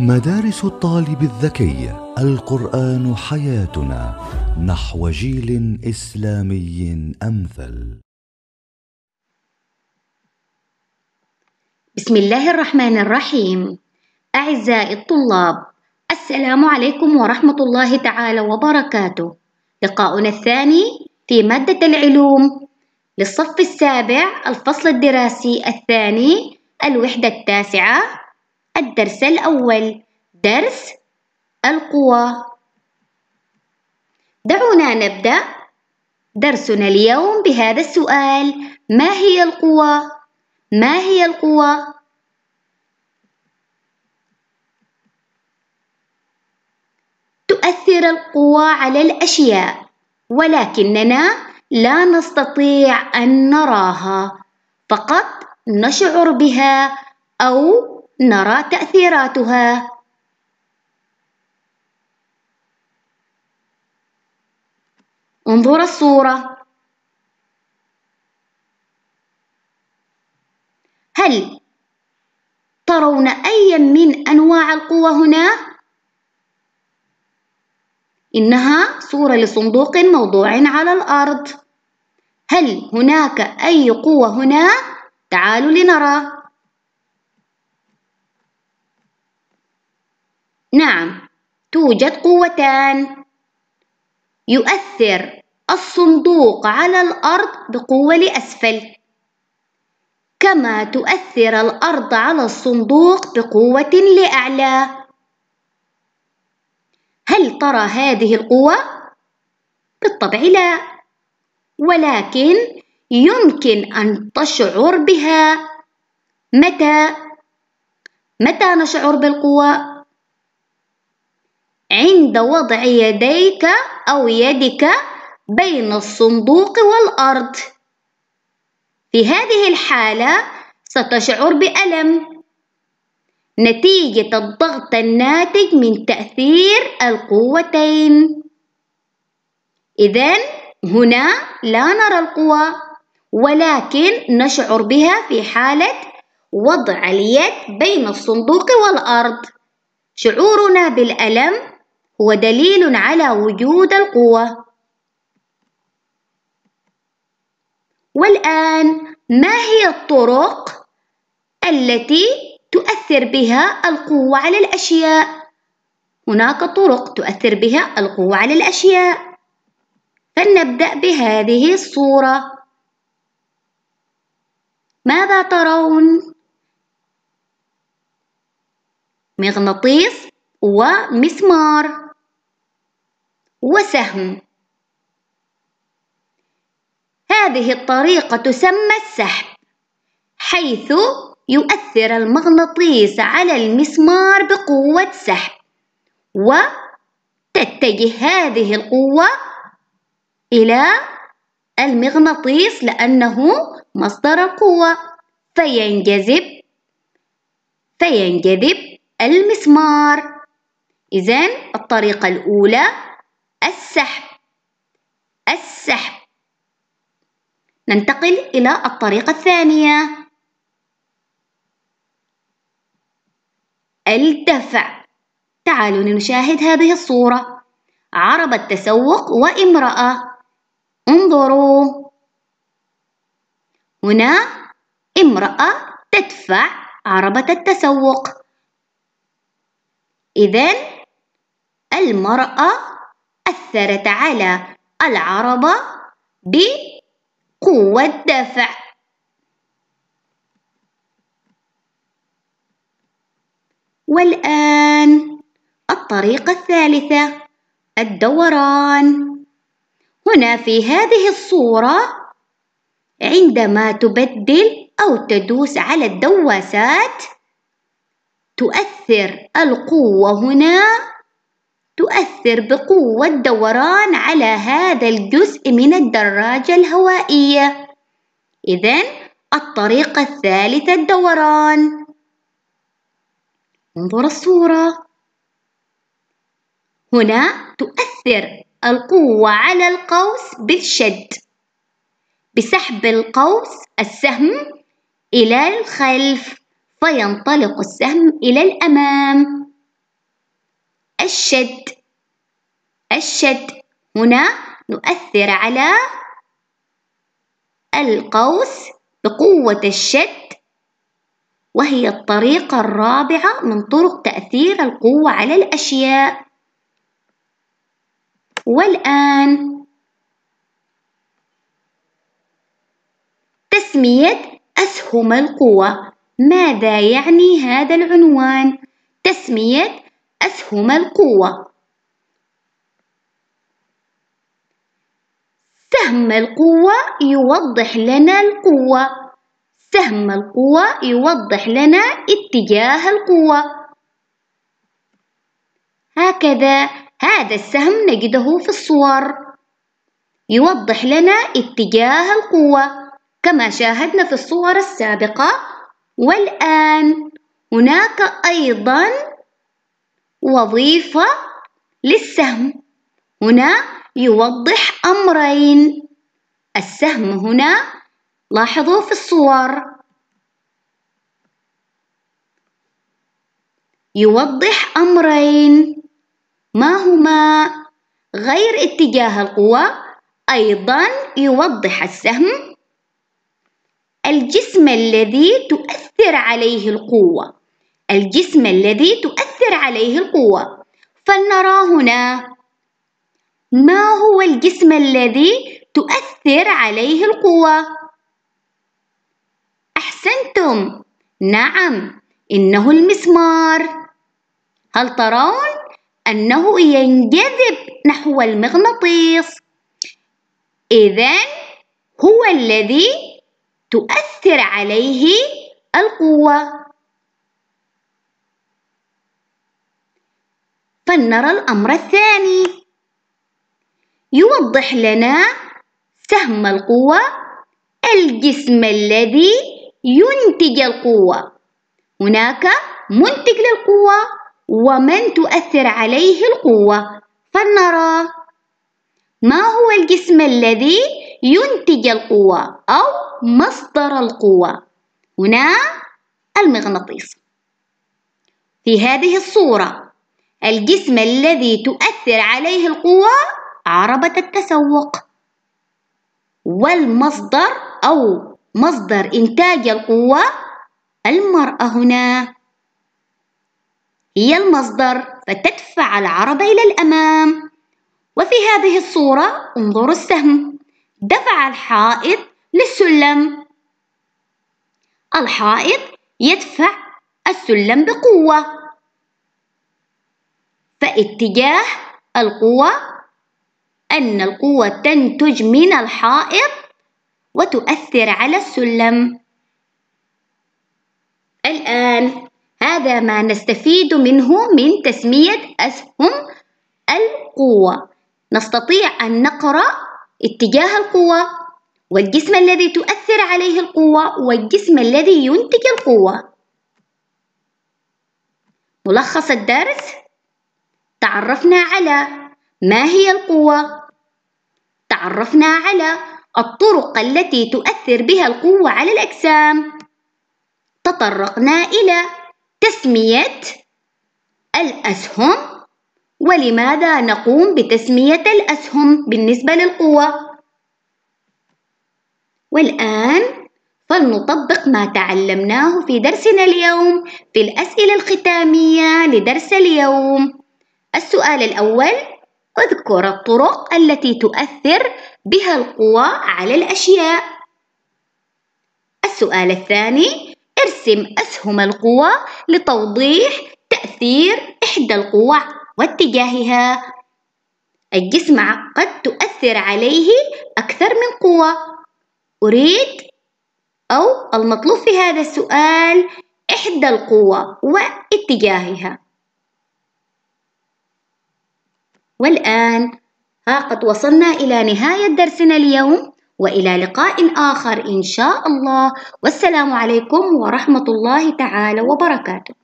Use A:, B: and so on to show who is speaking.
A: مدارس الطالب الذكي القرآن حياتنا نحو جيل إسلامي أمثل بسم الله الرحمن الرحيم أعزائي الطلاب السلام عليكم ورحمة الله تعالى وبركاته لقاؤنا الثاني في مادة العلوم للصف السابع الفصل الدراسي الثاني الوحدة التاسعة الدرس الأول درس القوى دعونا نبدأ درسنا اليوم بهذا السؤال ما هي القوى؟ ما هي القوى؟ تؤثر القوى على الأشياء ولكننا لا نستطيع أن نراها فقط نشعر بها أو نرى تأثيراتها. انظر الصورة. هل ترون أي من أنواع القوى هنا؟ إنها صورة لصندوق موضوع على الأرض. هل هناك أي قوة هنا؟ تعالوا لنرى. نعم توجد قوتان يؤثر الصندوق على الأرض بقوة لأسفل كما تؤثر الأرض على الصندوق بقوة لأعلى هل ترى هذه القوة؟ بالطبع لا ولكن يمكن أن تشعر بها متى؟ متى نشعر بالقوة؟ عند وضع يديك أو يدك بين الصندوق والأرض في هذه الحالة ستشعر بألم نتيجة الضغط الناتج من تأثير القوتين إذن هنا لا نرى القوى ولكن نشعر بها في حالة وضع اليد بين الصندوق والأرض شعورنا بالألم هو دليل على وجود القوة والآن ما هي الطرق التي تؤثر بها القوة على الأشياء؟ هناك طرق تؤثر بها القوة على الأشياء فلنبدأ بهذه الصورة ماذا ترون؟ مغناطيس ومسمار وسهم هذه الطريقة تسمى السحب حيث يؤثر المغناطيس على المسمار بقوة سحب وتتجه هذه القوة إلى المغناطيس لأنه مصدر القوة فينجذب فينجذب المسمار إذن الطريقة الأولى السحب السحب ننتقل إلى الطريقة الثانية الدفع تعالوا لنشاهد هذه الصورة عربة تسوق وامرأة انظروا هنا امرأة تدفع عربة التسوق إذن المرأة أثرت على العربة بقوة دفع والآن الطريقة الثالثة الدوران هنا في هذه الصورة عندما تبدل أو تدوس على الدواسات تؤثر القوة هنا تؤثر بقوة دوران على هذا الجزء من الدراجة الهوائية إذا الطريقة الثالثة الدوران انظر الصورة هنا تؤثر القوة على القوس بالشد بسحب القوس السهم إلى الخلف فينطلق السهم إلى الأمام الشد الشد هنا نؤثر على القوس بقوة الشد وهي الطريقة الرابعة من طرق تأثير القوة على الأشياء والآن تسمية أسهم القوة ماذا يعني هذا العنوان؟ تسمية أسهم القوة سهم القوة يوضح لنا القوة سهم القوة يوضح لنا اتجاه القوة هكذا هذا السهم نجده في الصور يوضح لنا اتجاه القوة كما شاهدنا في الصور السابقة والآن هناك أيضاً وظيفة للسهم هنا يوضح أمرين السهم هنا لاحظوا في الصور يوضح أمرين ما هما غير اتجاه القوى أيضا يوضح السهم الجسم الذي تؤثر عليه القوة الجسم الذي تؤثر عليه القوة فلنرى هنا ما هو الجسم الذي تؤثر عليه القوة؟ أحسنتم نعم إنه المسمار هل ترون أنه ينجذب نحو المغناطيس إذا هو الذي تؤثر عليه القوة فلنرى الأمر الثاني يوضح لنا سهم القوة الجسم الذي ينتج القوة هناك منتج للقوة ومن تؤثر عليه القوة فلنرى ما هو الجسم الذي ينتج القوة أو مصدر القوة هنا المغناطيس في هذه الصورة الجسم الذي تؤثر عليه القوى عربة التسوق والمصدر أو مصدر إنتاج القوة المرأة هنا هي المصدر فتدفع العربة إلى الأمام وفي هذه الصورة انظروا السهم دفع الحائط للسلم الحائط يدفع السلم بقوة فاتجاه القوة أن القوة تنتج من الحائط وتؤثر على السلم الآن هذا ما نستفيد منه من تسمية أسهم القوة نستطيع أن نقرأ اتجاه القوة والجسم الذي تؤثر عليه القوة والجسم الذي ينتج القوة ملخص الدرس تعرفنا على ما هي القوة تعرفنا على الطرق التي تؤثر بها القوة على الأجسام تطرقنا إلى تسمية الأسهم ولماذا نقوم بتسمية الأسهم بالنسبة للقوة والآن فلنطبق ما تعلمناه في درسنا اليوم في الأسئلة الختامية لدرس اليوم السؤال الأول اذكر الطرق التي تؤثر بها القوى على الأشياء السؤال الثاني ارسم أسهم القوى لتوضيح تأثير إحدى القوى واتجاهها الجسم قد تؤثر عليه أكثر من قوة أريد أو المطلوب في هذا السؤال إحدى القوى واتجاهها والآن ها قد وصلنا إلى نهاية درسنا اليوم وإلى لقاء آخر إن شاء الله والسلام عليكم ورحمة الله تعالى وبركاته